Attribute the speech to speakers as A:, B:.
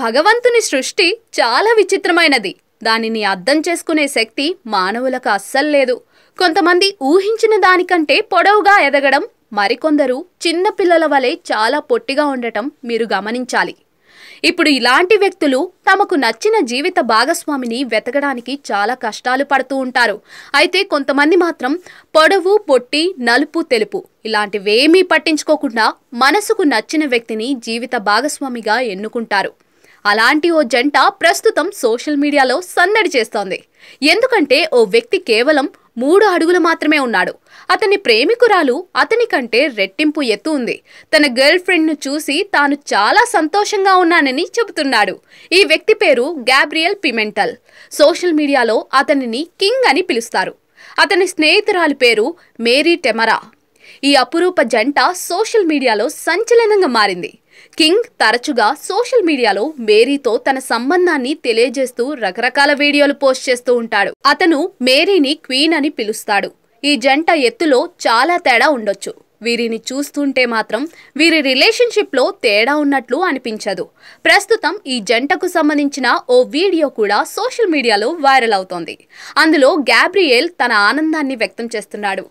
A: భగవంతుని సృష్టి చాలా విచిత్రమైనది దానిని అర్థం చేసుకునే శక్తి మానవులకు అస్సలు లేదు కొంతమంది ఊహించిన దానికంటే పొడవుగా ఎదగడం మరికొందరు చిన్నపిల్లల వలె చాలా పొట్టిగా ఉండటం మీరు గమనించాలి ఇప్పుడు ఇలాంటి వ్యక్తులు తమకు నచ్చిన జీవిత భాగస్వామిని వెతకడానికి చాలా కష్టాలు పడుతూ ఉంటారు అయితే కొంతమంది మాత్రం పొడవు పొట్టి నలుపు తెలుపు ఇలాంటివేమీ పట్టించుకోకుండా మనసుకు నచ్చిన వ్యక్తిని జీవిత భాగస్వామిగా ఎన్నుకుంటారు అలాంటి ఓ జంట ప్రస్తుతం సోషల్ మీడియాలో సందడి చేస్తోంది ఎందుకంటే ఓ వ్యక్తి కేవలం మూడు అడుగులు మాత్రమే ఉన్నాడు అతని ప్రేమికురాలు అతని కంటే రెట్టింపు ఎత్తు ఉంది తన గర్ల్ ఫ్రెండ్ను చూసి తాను చాలా సంతోషంగా ఉన్నానని చెబుతున్నాడు ఈ వ్యక్తి పేరు గ్యాబ్రియల్ పిమెంటల్ సోషల్ మీడియాలో అతనిని కింగ్ అని పిలుస్తారు అతని స్నేహితురాలి పేరు మేరీ టెమరా ఈ అపురూప జంట సోషల్ మీడియాలో సంచలనంగా మారింది కింగ్ తరచుగా సోషల్ మీడియాలో మేరీతో తన సంబంధాన్ని తెలియజేస్తూ రకరకాల వీడియోలు పోస్ట్ చేస్తూ ఉంటాడు అతను మేరీని క్వీన్ అని పిలుస్తాడు ఈ జంట ఎత్తులో చాలా తేడా ఉండొచ్చు వీరిని చూస్తుంటే మాత్రం వీరి రిలేషన్షిప్లో తేడా ఉన్నట్లు అనిపించదు ప్రస్తుతం ఈ జంటకు సంబంధించిన ఓ వీడియో కూడా సోషల్ మీడియాలో వైరల్ అవుతోంది అందులో గ్యాబ్రియేల్ తన ఆనందాన్ని వ్యక్తం చేస్తున్నాడు